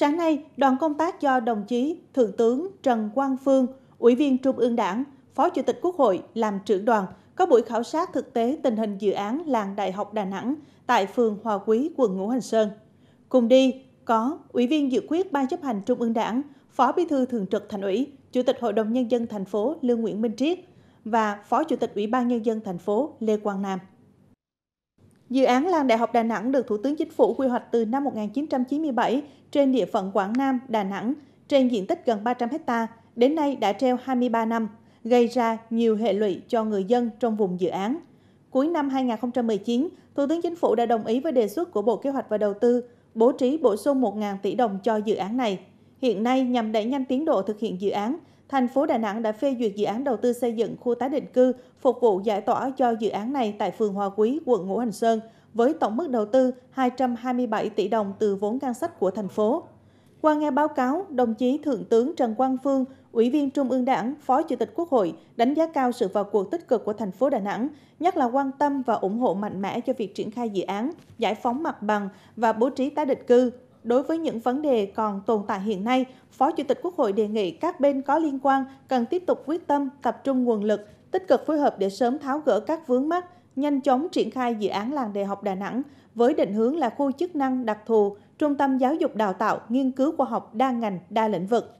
Sáng nay, đoàn công tác do đồng chí Thượng tướng Trần Quang Phương, Ủy viên Trung ương Đảng, Phó Chủ tịch Quốc hội làm trưởng đoàn có buổi khảo sát thực tế tình hình dự án làng Đại học Đà Nẵng tại phường Hòa Quý, quận Ngũ Hành Sơn. Cùng đi có Ủy viên dự quyết Ban chấp hành Trung ương Đảng, Phó Bí thư Thường trực Thành ủy, Chủ tịch Hội đồng Nhân dân thành phố Lương Nguyễn Minh Triết và Phó Chủ tịch Ủy ban Nhân dân thành phố Lê Quang Nam. Dự án Lan Đại học Đà Nẵng được Thủ tướng Chính phủ quy hoạch từ năm 1997 trên địa phận Quảng Nam, Đà Nẵng, trên diện tích gần 300 ha, đến nay đã treo 23 năm, gây ra nhiều hệ lụy cho người dân trong vùng dự án. Cuối năm 2019, Thủ tướng Chính phủ đã đồng ý với đề xuất của Bộ Kế hoạch và Đầu tư bố trí bổ sung 1.000 tỷ đồng cho dự án này. Hiện nay, nhằm đẩy nhanh tiến độ thực hiện dự án, thành phố Đà Nẵng đã phê duyệt dự án đầu tư xây dựng khu tái định cư phục vụ giải tỏa cho dự án này tại phường Hòa Quý, quận Ngũ Hành Sơn, với tổng mức đầu tư 227 tỷ đồng từ vốn ngân sách của thành phố. Qua nghe báo cáo, đồng chí Thượng tướng Trần Quang Phương, Ủy viên Trung ương Đảng, Phó Chủ tịch Quốc hội đánh giá cao sự vào cuộc tích cực của thành phố Đà Nẵng, nhất là quan tâm và ủng hộ mạnh mẽ cho việc triển khai dự án, giải phóng mặt bằng và bố trí tái định cư, Đối với những vấn đề còn tồn tại hiện nay, Phó Chủ tịch Quốc hội đề nghị các bên có liên quan cần tiếp tục quyết tâm, tập trung nguồn lực, tích cực phối hợp để sớm tháo gỡ các vướng mắc, nhanh chóng triển khai dự án làng đại học Đà Nẵng với định hướng là khu chức năng đặc thù, trung tâm giáo dục đào tạo, nghiên cứu khoa học đa ngành, đa lĩnh vực.